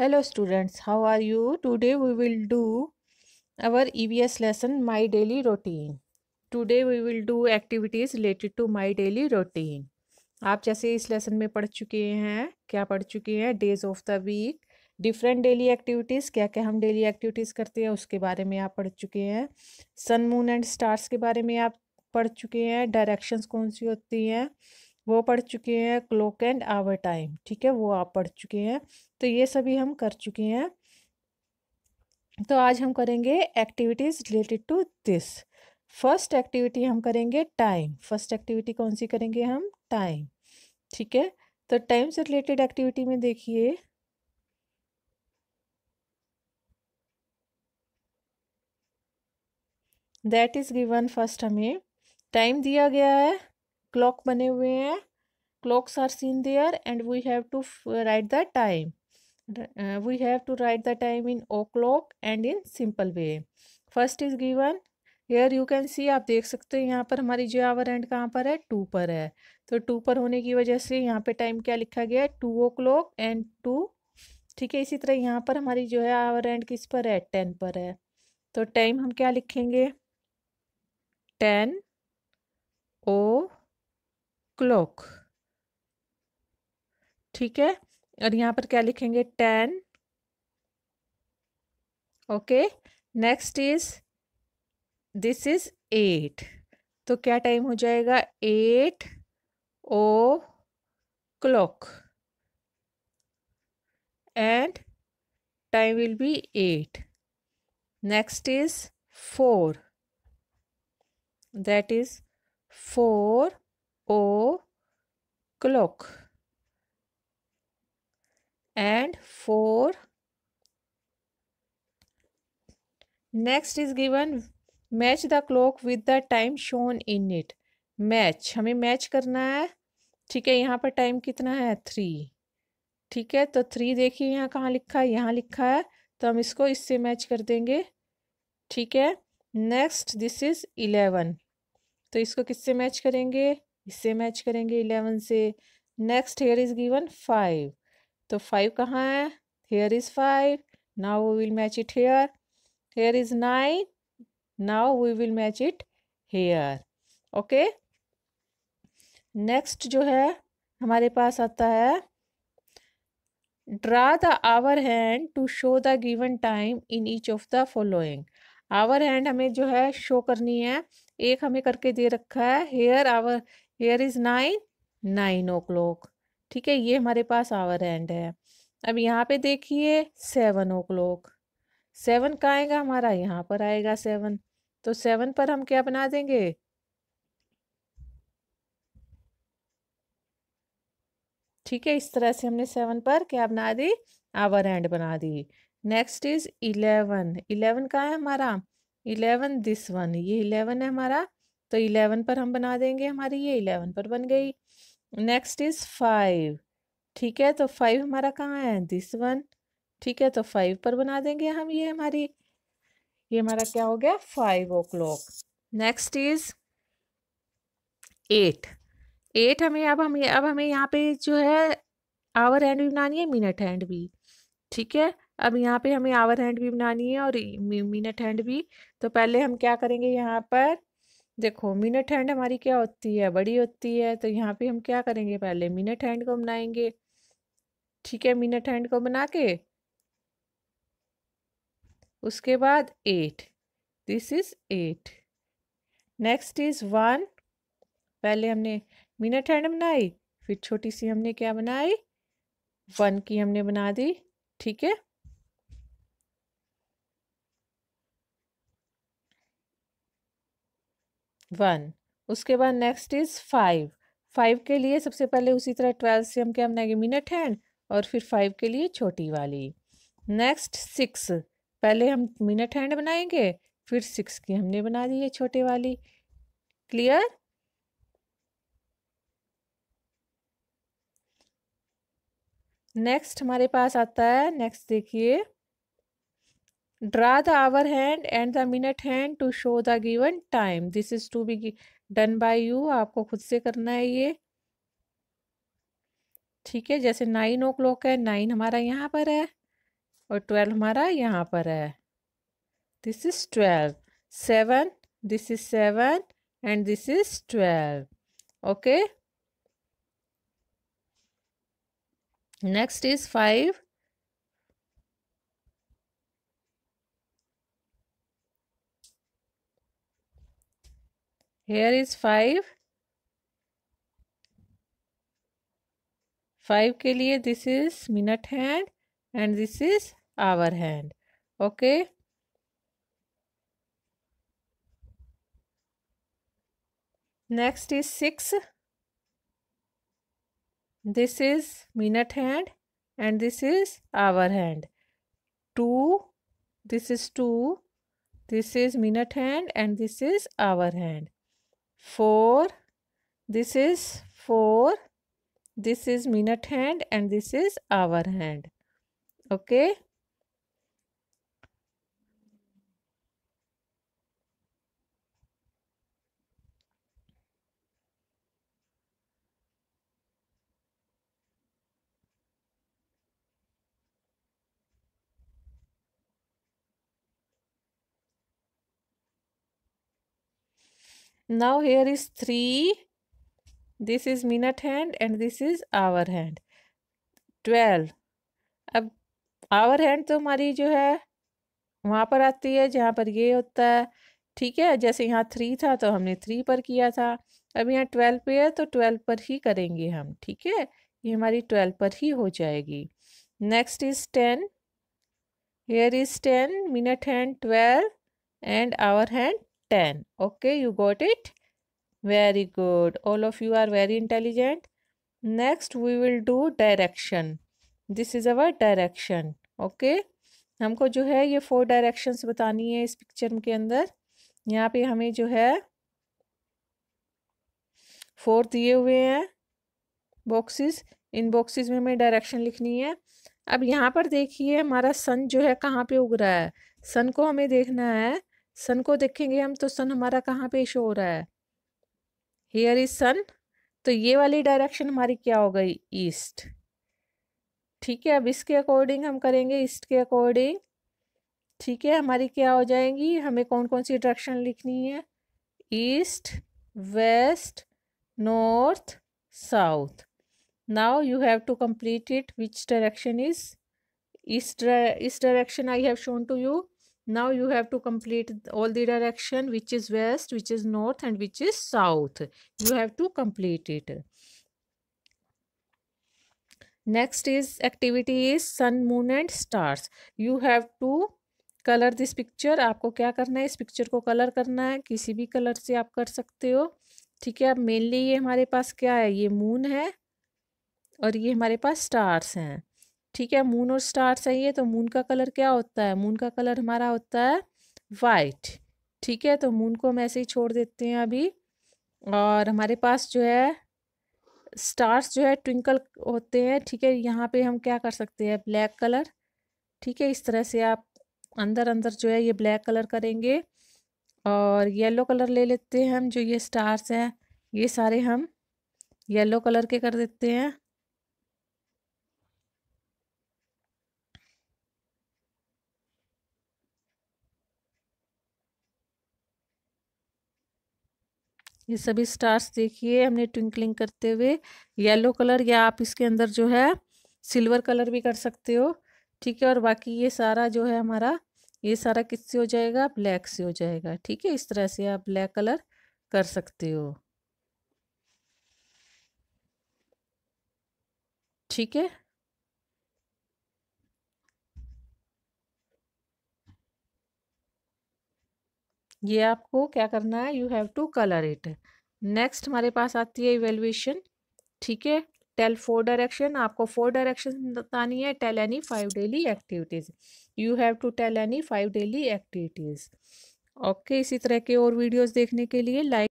hello students how are you today we will do our evs lesson my daily routine today we will do activities related to my daily routine आप जैसे इस lesson में पढ़ चुके हैं क्या पढ़ चुके हैं days of the week different daily activities क्या क्या हम डेली एक्टिविटीज़ करते हैं उसके बारे में आप पढ़ चुके हैं सन मून एंड स्टार्स के बारे में आप पढ़ चुके हैं डायरेक्शंस कौन सी होती हैं वो पढ़ चुके हैं क्लोक एंड आवर टाइम ठीक है वो आप पढ़ चुके हैं तो ये सभी हम कर चुके हैं तो आज हम करेंगे activities related to this first activity हम करेंगे टाइम फर्स्ट एक्टिविटी कौन सी करेंगे हम टाइम ठीक है तो टाइम से रिलेटेड एक्टिविटी में देखिए दैट इज़ गिवन फर्स्ट हमें टाइम दिया गया है क्लॉक बने हुए हैं clocks are seen there and we have to write the time we have to write the time in o'clock and in simple way first is given here you can see आप देख सकते हैं यहाँ पर हमारी जो our and कहाँ पर है टू पर है तो टू पर होने की वजह से यहाँ पे टाइम क्या लिखा गया है two o'clock and two ठीक है इसी तरह यहाँ पर हमारी जो है आवर एंड किस पर है टेन पर है तो टाइम हम क्या लिखेंगे टेन ओ क्लॉक ठीक है और यहाँ पर क्या लिखेंगे ten okay next is this is eight तो क्या टाइम हो जाएगा eight o'clock and time will be eight next is four that is four o clock and 4 next is given match the clock with the time shown in it match हमें match करना है ठीक है यहाँ पर time कितना है three ठीक है तो थ्री देखिए यहाँ कहाँ लिखा है यहाँ लिखा है तो हम इसको इससे मैच कर देंगे ठीक है नेक्स्ट दिस इज़ इलेवन तो इसको किससे मैच करेंगे इससे मैच करेंगे इलेवन से next here is given five तो फाइव कहाँ है here is five now we will match it here here is nine now we will match it here okay next जो है हमारे पास आता है draw the hour hand to show the given time in each of the following hour hand हमें जो है show करनी है एक हमें करके दे रखा है here hour here is nine nine o'clock ठीक है ये हमारे पास आवर एंड है अब यहाँ पे देखिए सेवन ओ क्लॉक सेवन का आएगा हमारा यहाँ पर आएगा सेवन तो सेवन पर हम क्या बना देंगे ठीक है इस तरह से हमने सेवन पर क्या बना दी आवर एंड बना दी नेक्स्ट इज इलेवन इलेवन का है हमारा इलेवन दिस वन ये इलेवन है हमारा तो इलेवन पर हम बना देंगे हमारी ये इलेवन पर बन गई नेक्स्ट इज़ फाइव ठीक है तो फाइव हमारा कहाँ है दिस वन ठीक है तो फाइव पर बना देंगे हम ये हमारी ये हमारा क्या हो गया five o'clock next is eight eight हमें अब हम अब हमें यहाँ पे जो है आवर हैंड भी बनानी है मिनट हैंड भी ठीक है अब यहाँ पे हमें आवर हैंड भी बनानी है और मिनट हैंड भी तो पहले हम क्या करेंगे यहाँ पर देखो मिनट हैंड हमारी क्या होती है बड़ी होती है तो यहाँ पे हम क्या करेंगे पहले मिनट हैंड को बनाएंगे ठीक है मिनट हैंड को बना के उसके बाद eight this is eight next is one पहले हमने मिनट हैंड बनाई फिर छोटी सी हमने क्या बनाई वन की हमने बना दी ठीक है वन उसके बाद नेक्स्ट इज़ फाइव फाइव के लिए सबसे पहले उसी तरह ट्वेल्व से हम क्या बनाएंगे मिनट हैंड और फिर फाइव के लिए छोटी वाली नेक्स्ट सिक्स पहले हम मिनट हैंड बनाएंगे फिर सिक्स की हमने बना दी है छोटे वाली क्लियर नेक्स्ट हमारे पास आता है नेक्स्ट देखिए draw the hour hand and the minute hand to show the given time this is to be done by you आपको खुद से करना है ये ठीक है जैसे नाइन ओ क्लॉक है नाइन हमारा यहाँ पर है और ट्वेल्व हमारा यहाँ पर है this is twelve seven this is seven and this is twelve okay next is five here is 5 5 ke liye this is minute hand and this is hour hand. Okay. Next is six. this is minute hand and this is hour hand 2 this is 2 this is minute hand and this is hour hand 4 this is 4 this is minute hand and this is hour hand okay now here is three this is minute hand and this is hour hand twelve अब hour hand तो हमारी जो है वहाँ पर आती है जहाँ पर ये होता है ठीक है जैसे यहाँ थ्री था तो हमने थ्री पर किया था अब यहाँ ट्वेल्व पे है तो ट्वेल्व पर ही करेंगे हम ठीक है ये हमारी ट्वेल्व पर ही हो जाएगी next is ten here is ten minute hand twelve and hour hand 10 okay you got it very good all of you are very intelligent next we will do direction this is our direction okay हमको जो है ये four directions बतानी है इस picture के अंदर यहाँ पे हमें जो है फोर दिए हुए हैं बॉक्सेस इन बॉक्सेस में हमें डायरेक्शन लिखनी है अब यहाँ पर देखिए हमारा सन जो है कहाँ पे उग रहा है सन को हमें देखना है सन को देखेंगे हम तो सन हमारा कहाँ पे शो हो रहा है हेयर इज सन तो ये वाली डायरेक्शन हमारी क्या हो गई ईस्ट ठीक है अब इसके अकॉर्डिंग हम करेंगे ईस्ट के अकॉर्डिंग ठीक है हमारी क्या हो जाएंगी हमें कौन कौन सी डायरेक्शन लिखनी है east west north south now you have to complete it which direction is east इस direction I have shown to you now you have to complete all the direction which is west which is north and which is south you have to complete it next is activity is sun moon and stars you have to colour this picture आपको क्या करना है इस picture को colour करना है किसी भी कलर से आप कर सकते हो ठीक है अब मेनली ये हमारे पास क्या है ये मून है और ये हमारे पास स्टार्स हैं ठीक है मून और सही है तो मून का कलर क्या होता है मून का कलर हमारा होता है वाइट ठीक है तो मून को हम ऐसे ही छोड़ देते हैं अभी और हमारे पास जो है स्टार्स जो है ट्विंकल होते हैं ठीक है यहाँ पे हम क्या कर सकते हैं ब्लैक कलर ठीक है इस तरह से आप अंदर अंदर जो है ये ब्लैक कलर करेंगे और येलो कलर ले लेते हैं हम जो ये स्टार्स हैं ये सारे हम येलो कलर के कर देते हैं ये सभी स्टार्स देखिए हमने ट्विंकलिंग करते हुए येलो कलर या आप इसके अंदर जो है सिल्वर कलर भी कर सकते हो ठीक है और बाकी ये सारा जो है हमारा ये सारा किससे हो जाएगा ब्लैक से हो जाएगा ठीक है इस तरह से आप ब्लैक कलर कर सकते हो ठीक है ये आपको क्या करना है you have to colour it next हमारे पास आती है इवेल्युएशन ठीक है टेल फोर डायरेक्शन आपको फोर डायरेक्शन बतानी है tell any five daily activities you have to tell any five daily activities okay इसी तरह के और वीडियोज देखने के लिए लाइक